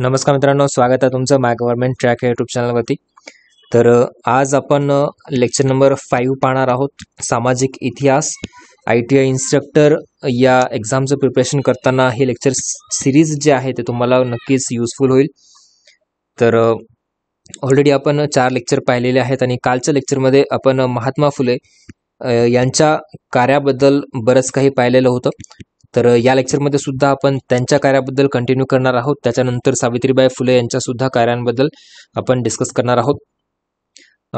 नमस्कार मित्रांनो स्वागत आहे तुमचं माय गव्हर्नमेंट ट्रॅक या चॅनलवरती तर आज आपण लेक्चर नंबर फाईव्ह पाहणार आहोत सामाजिक इतिहास आय टी आय इन्स्ट्रक्टर या एक्झामचं प्रिपरेशन करताना हे लेक्चर सिरीज जे आहे ते तुम्हाला नक्कीच युजफुल होईल तर ऑलरेडी आपण चार लेक्चर पाहिलेले आहेत आणि कालच्या लेक्चरमध्ये आपण महात्मा फुले यांच्या कार्याबद्दल बरंच काही पाहिलेलं होतं तर या लेक्चरमध्ये सुद्धा आपण त्यांच्या कार्याबद्दल कंटिन्यू करणार आहोत त्याच्यानंतर सावित्रीबाई फुले यांच्यासुद्धा कार्यांबद्दल आपण डिस्कस करणार आहोत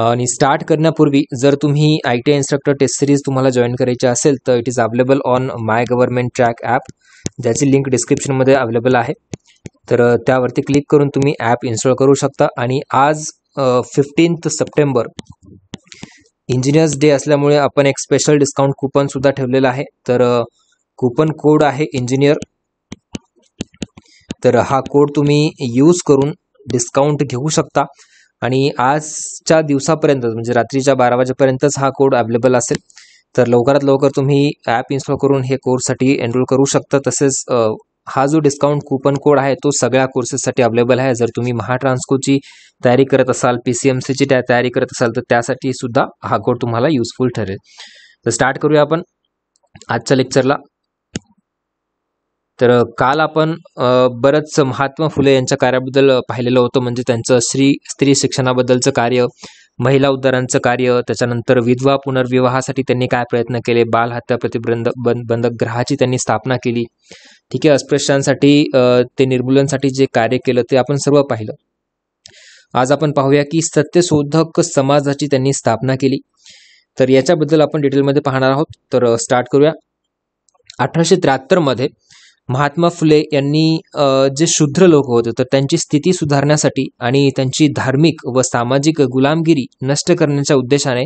आणि स्टार्ट करण्यापूर्वी जर तुम्ही I T instructor test series तुम्हाला जॉईन करायची असेल तर it is available on my government track app ज्याची लिंक डिस्क्रिप्शनमध्ये अवेलेबल आहे तर त्यावरती क्लिक करून तुम्ही ॲप इन्स्टॉल करू शकता आणि आज फिफ्टीन्थ सप्टेंबर इंजिनियर्स डे असल्यामुळे आपण एक स्पेशल डिस्काउंट कुपनसुद्धा ठेवलेलं आहे तर कुपन कोड आहे इंजिनियर तर हा कोड तुम्ही यूज करून डिस्काउंट घेऊ शकता आणि आजच्या दिवसापर्यंत म्हणजे रात्रीच्या बारा वाजेपर्यंतच हा कोड अवेलेबल असेल तर लवकरात लवकर तुम्ही ॲप इन्स्टॉल करून हे कोर्ससाठी एनरोल करू शकता तसेच हा जो डिस्काउंट कुपन कोड आहे तो सगळ्या कोर्सेससाठी अवेलेबल आहे जर तुम्ही महाट्रान्सकोची तयारी करत असाल पी सी एम सीची तयारी करत असाल तर त्यासाठी सुद्धा हा कोड तुम्हाला युजफुल ठरेल तर स्टार्ट करूया आपण आजच्या लेक्चरला तर काल आपण बरंच महात्मा फुले यांच्या कार्याबद्दल पाहिलेलं होतं म्हणजे त्यांचं स्त्री स्त्री शिक्षणाबद्दलचं कार्य महिला उद्धारांचं कार्य त्याच्यानंतर विधवा पुनर्विवाहासाठी त्यांनी काय प्रयत्न केले बाल हत्या प्रतिबंध ग्रहाची त्यांनी स्थापना केली ठीक आहे अस्पृश्यांसाठी ते निर्मूलनसाठी जे कार्य केलं ते आपण सर्व पाहिलं आज आपण पाहूया की सत्यशोधक समाजाची त्यांनी स्थापना केली तर याच्याबद्दल आपण डिटेलमध्ये पाहणार आहोत तर स्टार्ट करूया अठराशे त्र्याहत्तरमध्ये मध्ये महात्मा फुले यांनी जे शूद्र लोक होते तर त्यांची स्थिती सुधारण्यासाठी आणि त्यांची धार्मिक व सामाजिक गुलामगिरी नष्ट करण्याच्या उद्देशाने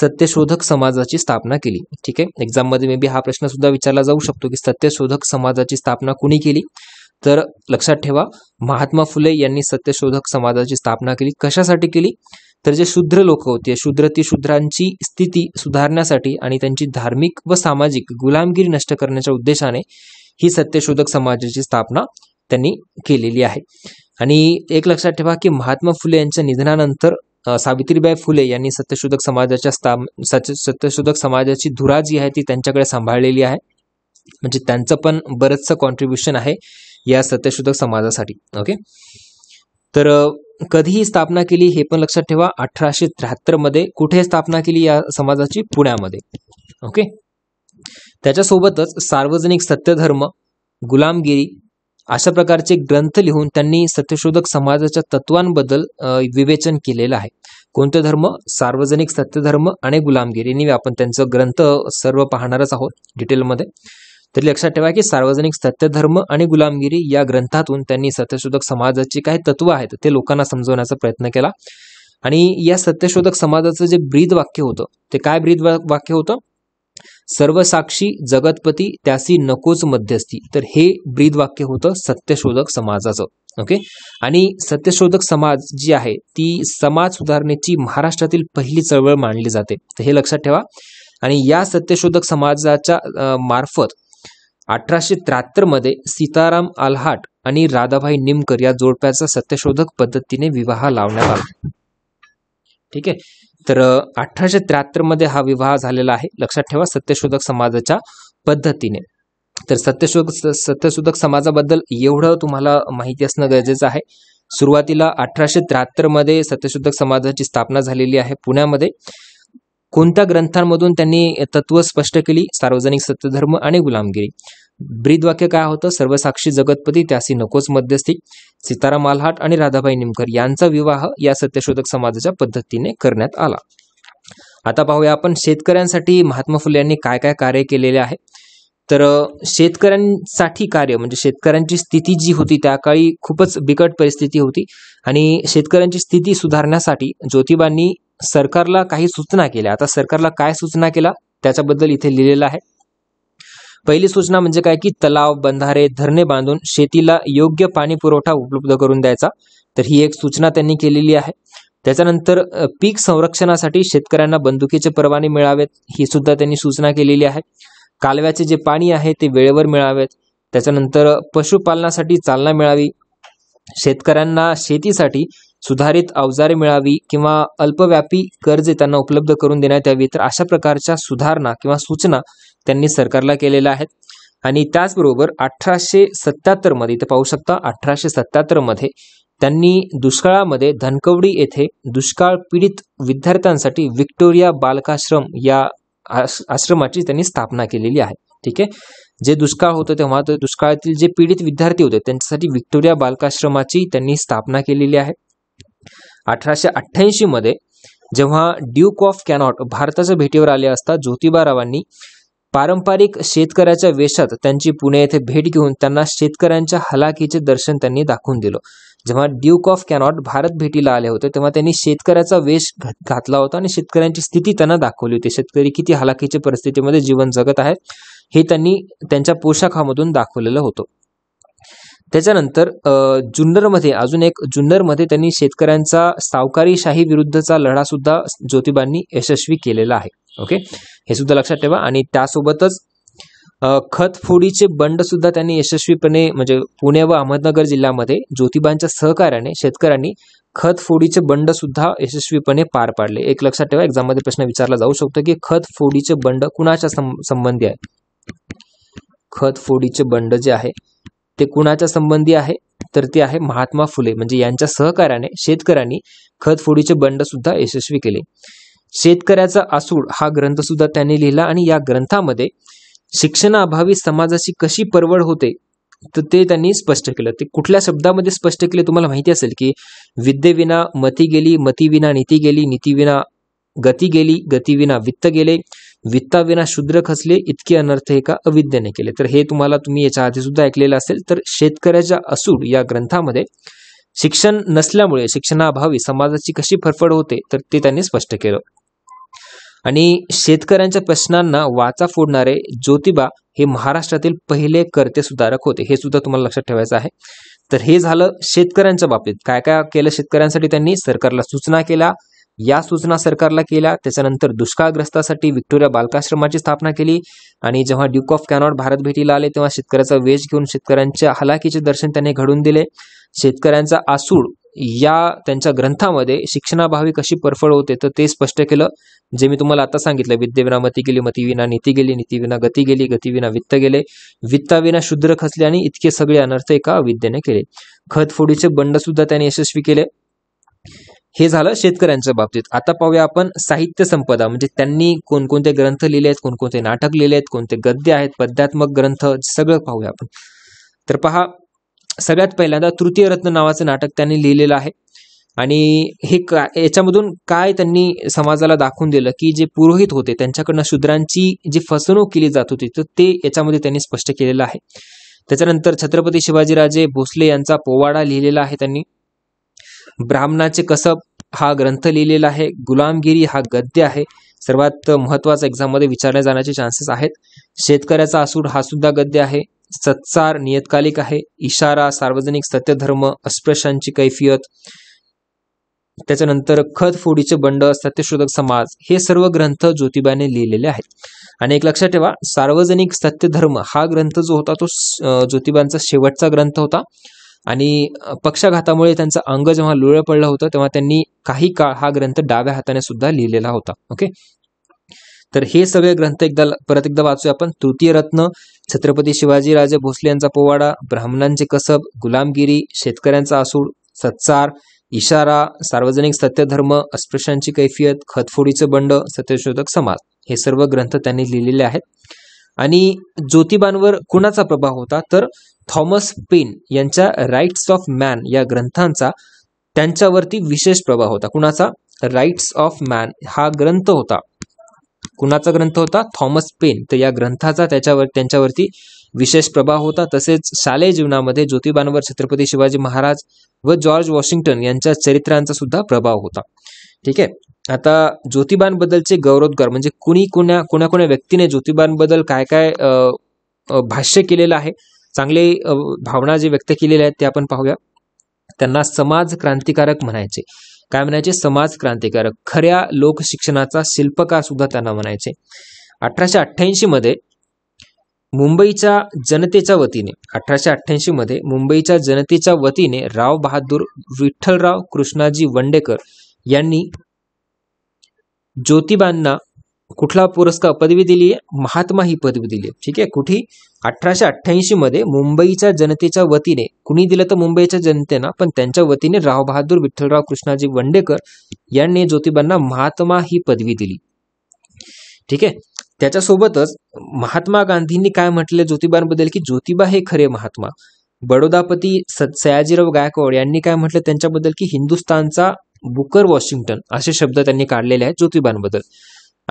सत्यशोधक समाजाची स्थापना केली ठीक आहे एक्झाममध्ये मे बी हा प्रश्न सुद्धा विचारला जाऊ शकतो की सत्यशोधक समाजाची स्थापना कुणी केली तर लक्षात ठेवा महात्मा फुले यांनी सत्यशोधक समाजाची स्थापना केली कशासाठी केली तर जे शूद्र लोक होते शूद्र ती शूद्रांची स्थिती सुधारण्यासाठी आणि त्यांची धार्मिक व सामाजिक गुलामगिरी नष्ट करण्याच्या उद्देशाने ही सत्यशोधक समाजाची स्थापना त्यांनी केलेली आहे आणि एक लक्षात ठेवा की महात्मा फुले यांच्या निधनानंतर सावित्रीबाई फुले यांनी सत्यशोधक समाजाच्या सत्यशोधक समाजाची धुरा जी आहे ती त्यांच्याकडे सांभाळलेली आहे म्हणजे त्यांचं पण बरंचसं कॉन्ट्रीब्युशन आहे या सत्यशोधक समाजासाठी ओके तर कधी ही स्थापना केली हे पण लक्षात ठेवा अठराशे त्र्याहत्तर मध्ये कुठे स्थापना केली या समाजाची पुण्यामध्ये ओके त्याच्यासोबतच सार्वजनिक सत्यधर्म गुलामगिरी अशा प्रकारचे ग्रंथ लिहून त्यांनी सत्यशोधक समाजाच्या तत्वांबद्दल विवेचन केलेलं आहे कोणते धर्म सार्वजनिक सत्यधर्म आणि गुलामगिरी आपण त्यांचं ग्रंथ सर्व पाहणारच आहोत डिटेलमध्ये तर लक्षात ठेवा की सार्वजनिक सत्यधर्म आणि गुलामगिरी या ग्रंथातून त्यांनी सत्यशोधक समाजाची काही तत्व आहेत ते लोकांना समजवण्याचा प्रयत्न केला आणि या सत्यशोधक समाजाचं जे ब्रीद वाक्य होतं ते काय ब्रीद वाक्य होतं सर्वसाक्षी जगतपती त्यासी नकोच मध्यस्थी तर हे ब्रीद वाक्य होतं सत्यशोधक समाजाचं ओके आणि सत्यशोधक समाज जी आहे ती समाज सुधारणेची महाराष्ट्रातील पहिली चळवळ मानली जाते तर हे लक्षात ठेवा आणि या सत्यशोधक समाजाच्या मार्फत अठराशे मध्ये सीताराम आल्हाट आणि राधाबाई निमकर या जोडप्याचा सत्यशोधक पद्धतीने विवाह लावण्यात आला ठीक आहे तर अठराशे त्र्याहत्तरमध्ये हा विवाह झालेला आहे लक्षात ठेवा सत्यशोधक समाजाच्या पद्धतीने तर सत्यशोधक सत्यशोधक समाजाबद्दल एवढं तुम्हाला माहिती असणं गरजेचं आहे सुरुवातीला अठराशे त्र्याहत्तरमध्ये सत्यशोधक समाजाची स्थापना झालेली आहे पुण्यामध्ये कोणत्या ग्रंथांमधून त्यांनी तत्व स्पष्ट केली सार्वजनिक सत्यधर्म आणि गुलामगिरी ब्रीद वाक्य काय होतं सर्वसाक्षी जगतपती त्यासी नकोच मध्यस्थी सीताराम आल्हाट आणि राधाबाई निमकर यांचा विवाह या सत्यशोधक समाजाच्या पद्धतीने करण्यात आला आता पाहूया आपण शेतकऱ्यांसाठी महात्मा फुले यांनी काय काय कार्य केलेले आहे तर शेतकऱ्यांसाठी कार्य म्हणजे शेतकऱ्यांची स्थिती जी होती त्या काळी खूपच बिकट परिस्थिती होती आणि शेतकऱ्यांची स्थिती सुधारण्यासाठी ज्योतिबांनी सरकारला काही सूचना केल्या आता सरकारला काय सूचना केला त्याच्याबद्दल इथे लिहिलेलं आहे पहिली सूचना म्हणजे काय की तलाव बंधारे धरणे बांधून शेतीला योग्य पाणी पुरवठा उपलब्ध करून द्यायचा तर ही एक सूचना त्यांनी केलेली आहे त्याच्यानंतर पीक संरक्षणासाठी शेतकऱ्यांना बंदुकीचे परवाने मिळावेत ही सुद्धा त्यांनी सूचना केलेली आहे कालव्याचे जे पाणी आहे ते वेळेवर मिळावेत त्याच्यानंतर पशुपालनासाठी चालना मिळावी शेतकऱ्यांना शेतीसाठी सुधारित अवजारे मिळावी किंवा अल्पव्यापी कर्जे त्यांना उपलब्ध करून देण्यात यावी तर अशा प्रकारच्या सुधारणा किंवा सूचना त्यांनी सरकारला केलेल्या आहेत आणि त्याचबरोबर अठराशे मध्ये इथं पाहू शकता अठराशे मध्ये त्यांनी दुष्काळामध्ये धनकवडी येथे दुष्काळ पीडित विद्यार्थ्यांसाठी विक्टोरिया बालकाश्रम या आश्रमाची त्यांनी स्थापना केलेली आहे ठीक आहे जे दुष्काळ होतं तेव्हा ते दुष्काळातील जे पीडित विद्यार्थी होते त्यांच्यासाठी विक्टोरिया बालकाश्रमाची त्यांनी स्थापना केलेली आहे अठराशे अठ्याऐंशी मध्ये जेव्हा ड्यूक ऑफ कॅनॉट भारताच्या भेटीवर आले असता ज्योतिबारावांनी पारंपरिक शेतकऱ्याच्या वेशात त्यांची पुणे येथे भेट घेऊन त्यांना शेतकऱ्यांच्या हलाखीचे दर्शन त्यांनी दाखवून दिलं जेव्हा ड्यूक ऑफ कॅनॉट भारत भेटीला आले होते तेव्हा त्यांनी शेतकऱ्याचा वेश घातला होता आणि शेतकऱ्यांची स्थिती त्यांना दाखवली होती शेतकरी किती हलाखीच्या परिस्थितीमध्ये जीवन जगत आहेत हे त्यांनी त्यांच्या पोशाखामधून दाखवलेलं होतं त्याच्यानंतर जुन्नरमध्ये अजून एक जुन्नरमध्ये त्यांनी शेतकऱ्यांचा सावकारीशाही विरुद्धचा लढासुद्धा ज्योतिबांनी यशस्वी केलेला आहे ओके हे सुद्धा लक्षात ठेवा आणि त्यासोबतच खतफोडीचे बंड सुद्धा त्यांनी यशस्वीपणे म्हणजे पुणे व अहमदनगर जिल्ह्यामध्ये ज्योतिबांच्या सहकार्याने शेतकऱ्यांनी खतफोडीचे बंड सुद्धा यशस्वीपणे पार पाडले एक लक्षात ठेवा एक्झाममध्ये प्रश्न विचारला जाऊ शकतो की खत फोडीचे बंड कुणाच्या संबंधी आहे खतफोडीचे बंड जे आहे ते कुणाच्या संबंधी आहे तर ते आहे महात्मा फुले म्हणजे यांच्या सहकार्याने शेतकऱ्यांनी खतफोडीचे बंड सुद्धा यशस्वी केले शेतकऱ्याचा आसूड हा ग्रंथ सुद्धा त्यांनी लिहिला आणि या ग्रंथामध्ये शिक्षणाअभावी समाजाची कशी परवड होते तर ते त्यांनी स्पष्ट केलं ते कुठल्या शब्दामध्ये स्पष्ट केले तुम्हाला माहिती असेल की विद्येविना मती गेली मतीविना नीती गेली नीतीविना गती गेली गतीविना वित्त गेले वित्ताविना शुद्र खचले इतके अनर्थ हे का अविद्येने केले तर हे तुम्हाला तुम्ही याच्या आधी सुद्धा ऐकलेलं असेल तर शेतकऱ्याच्या असूड या ग्रंथामध्ये शिक्षण नसल्यामुळे शिक्षणाअभावी समाजाची कशी फरफड होते तर ते त्यांनी स्पष्ट केलं आणि शेतकऱ्यांच्या प्रश्नांना वाचा फोडणारे ज्योतिबा हे महाराष्ट्रातील पहिले कर्ते सुधारक होते हे सुद्धा तुम्हाला लक्षात ठेवायचं आहे तर हे झालं शेतकऱ्यांच्या बाबतीत काय काय केलं शेतकऱ्यांसाठी त्यांनी सरकारला सूचना केल्या या सूचना सरकारला केल्या त्याच्यानंतर दुष्काळग्रस्तासाठी विक्टोरिया बालकाश्रमाची स्थापना केली आणि जेव्हा ड्यूक ऑफ कॅनॉट भारत भेटीला आले तेव्हा शेतकऱ्याचा वेश घेऊन शेतकऱ्यांच्या हलाकीचे दर्शन त्यांनी घडून दिले शेतकऱ्यांचा आसूड या त्यांच्या ग्रंथामध्ये शिक्षणाभावी कशी परफळ होते तर ते स्पष्ट केलं जे मी तुम्हाला आता सांगितलं विद्येविना मती गेली मतीविना नीती गेली नीतीविना गती गेली गतीविना वित्त गेले वित्ताविना शुद्र खचले आणि इतके सगळे अनर्थ एका विद्येने केले खतफोडीचे बंड सुद्धा त्यांनी यशस्वी केले हे झालं शेतकऱ्यांच्या बाबतीत आता पाहूया आपण साहित्य संपदा म्हणजे त्यांनी कोणकोणते ग्रंथ लिहिले आहेत कोणकोणते नाटक लिहिले आहेत कोणते गद्य आहेत पद्यात्मक ग्रंथ सगळं पाहूया आपण तर पहा सगळ्यात पहिल्यांदा तृतीय रत्न नावाचं नाटक त्यांनी लिहिलेलं आहे आणि हे का याच्यामधून काय त्यांनी समाजाला दाखवून दिलं की जे पुरोहित होते त्यांच्याकडनं शूद्रांची जी फसवणूक केली जात होती तर ते याच्यामध्ये त्यांनी स्पष्ट केलेलं आहे त्याच्यानंतर छत्रपती शिवाजीराजे भोसले यांचा पोवाडा लिहिलेला आहे त्यांनी ब्राह्मणाचे कसब हा ग्रंथ लिहिलेला आहे गुलामगिरी हा गद्य आहे सर्वात महत्वाचा एक्झाममध्ये विचारल्या जाण्याचे चान्सेस आहेत शेतकऱ्याचा असूड हा सुद्धा गद्य आहे सत्सार नियतकालिक आहे इशारा सार्वजनिक सत्यधर्म अस्पृश्यांची कैफियत त्याच्यानंतर खत फोडीचे बंड सत्यशोधक समाज हे सर्व ग्रंथ ज्योतिबाने लिहिलेले आहेत आणि एक लक्षात ठेवा सार्वजनिक सत्यधर्म हा ग्रंथ जो होता तो ज्योतिबांचा शेवटचा ग्रंथ होता आणि पक्षाघातामुळे त्यांचं अंग जेव्हा लोळ पडलं होतं तेव्हा त्यांनी काही काळ हा ग्रंथ डाव्या हाताने सुद्धा लिहिलेला होता ओके तर हे सगळे ग्रंथ एकदा परत एकदा वाचूया आपण तृतीय रत्न छत्रपती शिवाजीराजे भोसले यांचा पोवाडा ब्राह्मणांचे कसब गुलामगिरी शेतकऱ्यांचा आसूड सत्सार इशारा सार्वजनिक सत्यधर्म अस्पृश्यांची कैफियत खतफोडीचं बंड सत्यशोधक समाज हे सर्व ग्रंथ त्यांनी लिहिलेले आहेत आणि ज्योतिबांवर कुणाचा प्रभाव होता तर थॉमस पेन यांच्या राईट्स ऑफ मॅन या ग्रंथांचा त्यांच्यावरती विशेष प्रभाव होता कुणाचा राईट्स ऑफ मॅन हा ग्रंथ होता कुणाचा ग्रंथ होता थॉमस पेन तर या ग्रंथाचा त्याच्यावर त्यांच्यावरती विशेष प्रभाव होता तसेच शालेय जीवनामध्ये ज्योतिबांवर छत्रपती शिवाजी महाराज व जॉर्ज वॉशिंग्टन यांच्या चरित्रांचा सुद्धा प्रभाव होता ठीक आहे आता ज्योतिबांबद्दलचे गौरवोद्गार म्हणजे कुणी कुण्या कोण्या कोण्या व्यक्तीने ज्योतिबांबद्दल काय काय भाष्य केलेलं आहे चांगले भावना जे व्यक्त केलेल्या आहेत ते आपण पाहूया त्यांना समाज क्रांतिकारक म्हणायचे काय म्हणायचे समाज क्रांतिकारक खऱ्या लोकशिक्षणाचा शिल्पकार सुद्धा त्यांना म्हणायचे अठराशे अठ्ठ्याऐंशी मध्ये मुंबईच्या जनतेच्या वतीने अठराशे अठ्ठ्याऐंशी मध्ये मुंबईच्या जनतेच्या वतीने राव बहादूर विठ्ठलराव कृष्णाजी वंडेकर यांनी ज्योतिबांना कुठला पुरस्कार पदवी दिली आहे महात्मा ही पदवी दिली आहे ठीक आहे कुठे अठराशे अठ्ठ्याऐंशी मध्ये मुंबईच्या जनतेच्या वतीने कुणी दिलं तर मुंबईच्या जनतेना पण त्यांच्या वतीने राव बहादूर विठ्ठलराव कृष्णाजी वंडेकर यांनी ज्योतिबांना महात्मा ही पदवी दिली ठीक आहे त्याच्यासोबतच महात्मा गांधींनी काय म्हटले ज्योतिबांबद्दल की ज्योतिबा हे खरे महात्मा बडोदापती सयाजीराव गायकवाड यांनी काय म्हटलं त्यांच्याबद्दल की हिंदुस्थानचा बुकर वॉशिंग्टन असे शब्द त्यांनी काढलेले आहेत ज्योतिबांबद्दल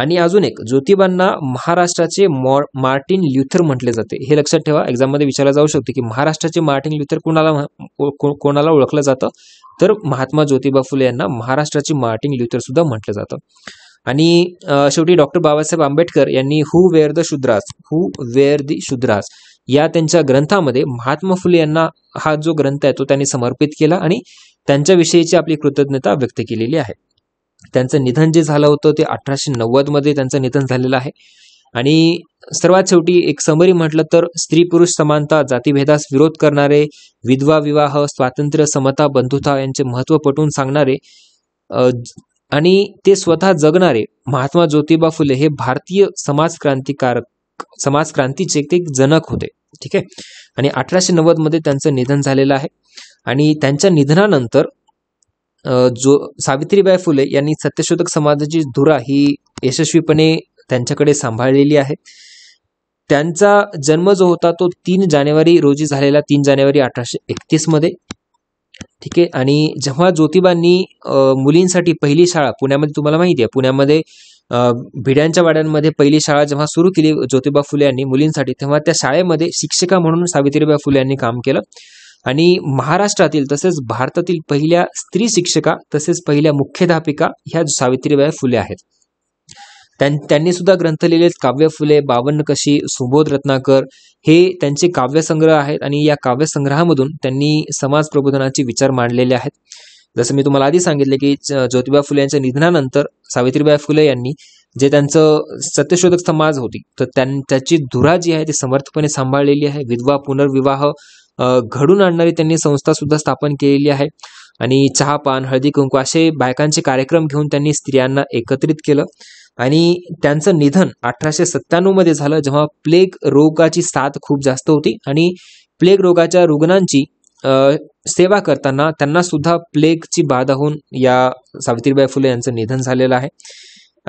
आणि अजून एक ज्योतिबांना महाराष्ट्राचे मॉ मार्टिन ल्युथर म्हटले जाते हे लक्षात ठेवा एक्झाममध्ये विचारलं जाऊ शकते की महाराष्ट्राचे मार्टिन ल्युथर कोणाला कोणाला ओळखलं जातं तर महात्मा ज्योतिबा फुले यांना महाराष्ट्राचे मार्टिन ल्युथर सुद्धा म्हटलं जातं आणि शेवटी डॉक्टर बाबासाहेब आंबेडकर यांनी who were the Shudras who were the Shudras या त्यांच्या ग्रंथामध्ये महात्मा फुले यांना हा जो ग्रंथ आहे तो त्यांनी समर्पित केला आणि त्यांच्याविषयीची आपली कृतज्ञता व्यक्त केलेली आहे त्यांचं निधन जे झालं होतं ते अठराशे नव्वदमध्ये त्यांचं निधन झालेलं आहे आणि सर्वात शेवटी एक समरी म्हटलं तर स्त्री पुरुष समानता जातीभेदास विरोध करणारे विधवा विवाह स्वातंत्र्य समता बंधुता यांचे महत्व पटवून सांगणारे आणि ते स्वतः जगणारे महात्मा ज्योतिबा फुले हे भारतीय समाज क्रांतिकारक समाज क्रांतीचे ते जनक होते ठीक आहे आणि अठराशे नव्वद मध्ये त्यांचं निधन झालेलं आहे आणि त्यांच्या निधनानंतर जो सावित्रीबाई फुले यांनी सत्यशोधक समाजाची धुरा ही यशस्वीपणे त्यांच्याकडे सांभाळलेली आहे त्यांचा जन्म जो होता तो तीन जानेवारी रोजी झालेला तीन जानेवारी अठराशे एकतीसमध्ये ठीक आहे आणि जेव्हा ज्योतिबांनी मुलींसाठी पहिली शाळा पुण्यामध्ये तुम्हाला माहिती आहे पुण्यामध्ये भिड्यांच्या वाड्यांमध्ये पहिली शाळा जेव्हा सुरू केली ज्योतिबा फुले यांनी मुलींसाठी तेव्हा त्या शाळेमध्ये शिक्षिका म्हणून सावित्रीबाई फुले यांनी काम केलं आणि महाराष्ट्रातील तसेच भारतातील पहिल्या स्त्री शिक्षिका तसेच पहिल्या मुख्याध्यापिका ह्या सावित्रीबाई फुले आहेत त्यांनी सुद्धा ग्रंथ लिहिलेत काव्य फुले बावन्न कशी सुबोध रत्नाकर हे त्यांचे काव्यसंग्रह आहेत आणि या काव्यसंग्रहामधून त्यांनी समाज प्रबोधनाचे विचार मांडलेले आहेत जसं मी तुम्हाला आधी सांगितले की ज्योतिबा फुले यांच्या निधनानंतर सावित्रीबाई फुले यांनी जे त्यांचं सत्यशोधक समाज होती तर त्यांची धुरा जी आहे ती समर्थपणे सांभाळलेली आहे विधवा पुनर्विवाह घडून आणणारी त्यांनी संस्था सुद्धा स्थापन केलेली आहे आणि चहापान हळदी कुंकू असे बायकांचे कार्यक्रम घेऊन त्यांनी स्त्रियांना एकत्रित केलं आणि त्यांचं निधन अठराशे सत्त्याण्णव मध्ये झालं जेव्हा प्लेग रोगाची साथ खूप जास्त होती आणि प्लेग रोगाच्या रुग्णांची सेवा करताना त्यांना सुद्धा प्लेगची बाधा होऊन या सावित्रीबाई फुले यांचं निधन झालेलं आहे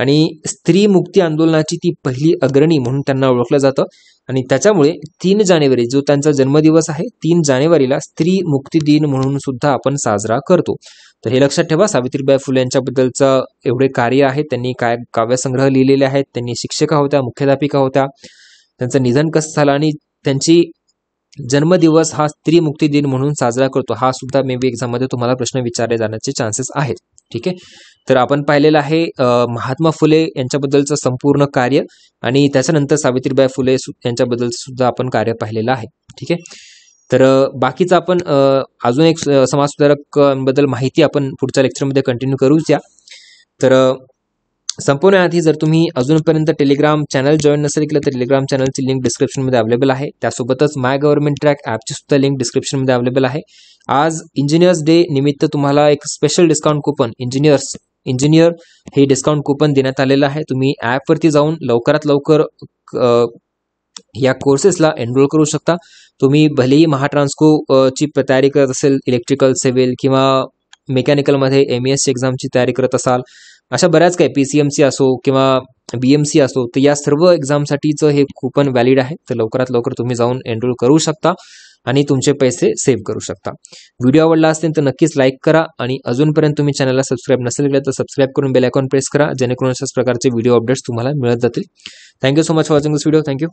आणि स्त्री मुक्ती आंदोलनाची ती पहिली अग्रणी म्हणून त्यांना ओळखलं जातं आणि त्याच्यामुळे तीन जानेवारी जो त्यांचा जन्मदिवस आहे तीन जानेवारीला स्त्री मुक्ती दिन म्हणून सुद्धा आपण साजरा करतो तर हे लक्षात ठेवा सावित्रीबाई फुले यांच्याबद्दलचं एवढे कार्य आहे त्यांनी काय काव्यसंग्रह लिहिलेले आहेत त्यांनी शिक्षिका होत्या मुख्याध्यापिका होत्या त्यांचं निधन कसं झालं आणि त्यांची जन्मदिवस हा स्त्री मुक्ती दिन म्हणून साजरा करतो हा सुद्धा मे बी एक्झाममध्ये तुम्हाला प्रश्न विचारले जाण्याचे चान्सेस आहेत ठीक आहे तर आपण पाहिलेलं आहे महात्मा फुले यांच्याबद्दलचं संपूर्ण कार्य आणि त्याच्यानंतर सावित्रीबाई फुले यांच्याबद्दल सुद्धा आपण कार्य पाहिलेलं आहे ठीक आहे तर बाकीचं आपण अजून एक समाजसुधारकांबद्दल माहिती आपण पुढच्या लेक्चरमध्ये कंटिन्यू करूच या तर संपवण्याआधी जर तुम्ही अजूनपर्यंत टेलिग्राम चॅनल जॉईन नसेल केलं तर टेलिग्राम चॅनलची लिंक डिस्क्रिप्शनमध्ये अवेलेबल आहे त्यासोबतच माय गव्हर्नमेंट ट्रॅक ॲपची सुद्धा लिंक डिस्क्रिप्शनमध्ये अवेलेबल आहे आज इंजिनियर्स डे निमित्त तुम्हाला एक special discount coupon engineers engineer हे डिस्काउंट कुपन देण्यात आलेलं आहे तुम्ही ॲपवरती जाऊन लवकरात लवकर या कोर्सेसला एनरोल करू शकता तुम्ही भलेही महाट्रान्सको ची तयारी करत असेल इलेक्ट्रिकल सिव्हिल किंवा मेकॅनिकलमध्ये एम ई एसची एक्झामची तयारी करत असाल अशा बऱ्याच काय पी सी एम सी असो किंवा बी एम सी असो तर या सर्व एक्झामसाठीचं हे कुपन व्हॅलिड आहे तर लवकरात लवकर तुम्ही जाऊन एनरोल करू शकता आणि तुमचे पैसे सेव्ह करू शकता व्हिडिओ आवडला असेल तर नक्कीच लाईक करा आणि अजूनपर्यंत तुम्ही चॅनलला सबस्क्राईब नसेल केलं तर सबस्क्राईब करून बेल आयकॉन प्रेस करा जेणेकरून अशाच प्रकारचे व्हिडिओ अपडेट्स तुम्हाला मिळत जातील thank you so much watching this video thank you